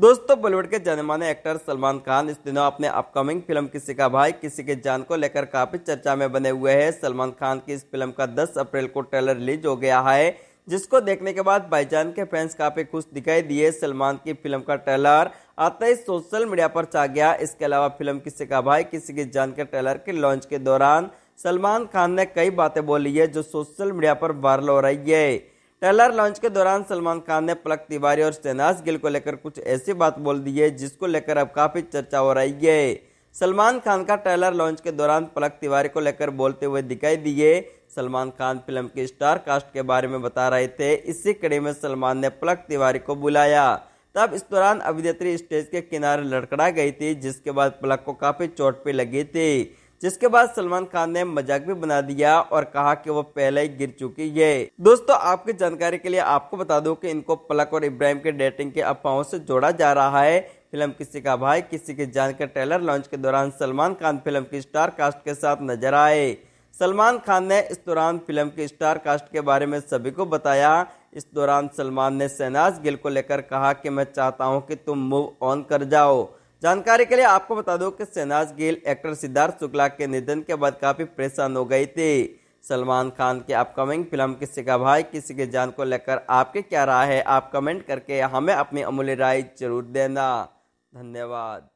दोस्तों बॉलीवुड के जाने माने एक्टर सलमान खान इस दिनों अपने अपकमिंग फिल्म किसी का भाई किसी के जान को लेकर काफी चर्चा में बने हुए हैं सलमान खान की इस फिल्म का 10 अप्रैल को ट्रेलर रिलीज हो गया है जिसको देखने के बाद भाईजान के फैंस काफी खुश दिखाई दिए सलमान की फिल्म का ट्रेलर आते ही सोशल मीडिया पर छा गया इसके अलावा फिल्म किसी का भाई किसी की जान के ट्रेलर के लॉन्च के दौरान सलमान खान ने कई बातें बोली है जो सोशल मीडिया पर वायरल हो रही है ट्रेलर लॉन्च के दौरान सलमान खान ने पलक तिवारी और शहनाज गिल को लेकर कुछ ऐसी बात बोल दी है जिसको लेकर अब काफ़ी चर्चा हो रही है सलमान खान का ट्रेलर लॉन्च के दौरान पलक तिवारी को लेकर बोलते हुए दिखाई दिए सलमान खान फिल्म के स्टार कास्ट के बारे में बता रहे थे इसी कड़ी में सलमान ने पलक तिवारी को बुलाया तब इस दौरान अभिनेत्री स्टेज के किनारे लड़कड़ा गई थी जिसके बाद पलक को काफ़ी चोट पे लगी थी जिसके बाद सलमान खान ने मजाक भी बना दिया और कहा कि वो पहले ही गिर चुकी है दोस्तों आपकी जानकारी के लिए आपको बता दूं कि इनको पलक और इब्राहिम के डेटिंग के अफवाहों से जोड़ा जा रहा है फिल्म किसी का भाई किसी की जान का ट्रेलर लॉन्च के दौरान सलमान खान फिल्म की स्टार कास्ट के साथ नजर आए सलमान खान ने इस दौरान फिल्म की स्टार कास्ट के बारे में सभी को बताया इस दौरान सलमान ने शहनाज गिल को लेकर कहा कि मैं चाहता हूं कि तुम मूव ऑन कर जाओ जानकारी के लिए आपको बता दो कि शहनाज गिल एक्टर सिद्धार्थ शुक्ला के निधन के बाद काफ़ी परेशान हो गए थे सलमान खान की अपकमिंग फिल्म किसी का भाई किसी की जान को लेकर आपके क्या राय है आप कमेंट करके हमें अपनी अमूल्य राय जरूर देना धन्यवाद